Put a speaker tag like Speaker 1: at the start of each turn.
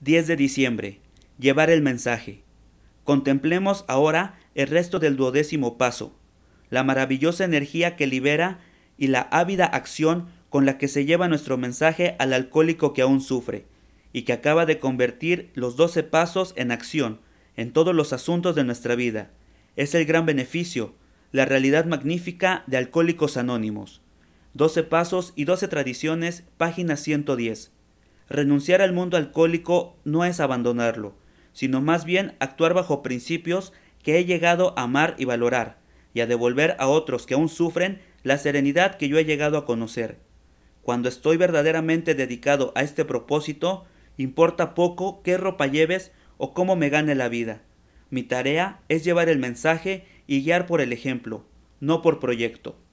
Speaker 1: 10 de diciembre. Llevar el mensaje. Contemplemos ahora el resto del duodécimo paso, la maravillosa energía que libera y la ávida acción con la que se lleva nuestro mensaje al alcohólico que aún sufre, y que acaba de convertir los doce pasos en acción en todos los asuntos de nuestra vida. Es el gran beneficio, la realidad magnífica de Alcohólicos Anónimos. Doce Pasos y Doce Tradiciones, página 110. Renunciar al mundo alcohólico no es abandonarlo, sino más bien actuar bajo principios que he llegado a amar y valorar, y a devolver a otros que aún sufren la serenidad que yo he llegado a conocer. Cuando estoy verdaderamente dedicado a este propósito, importa poco qué ropa lleves o cómo me gane la vida. Mi tarea es llevar el mensaje y guiar por el ejemplo, no por proyecto.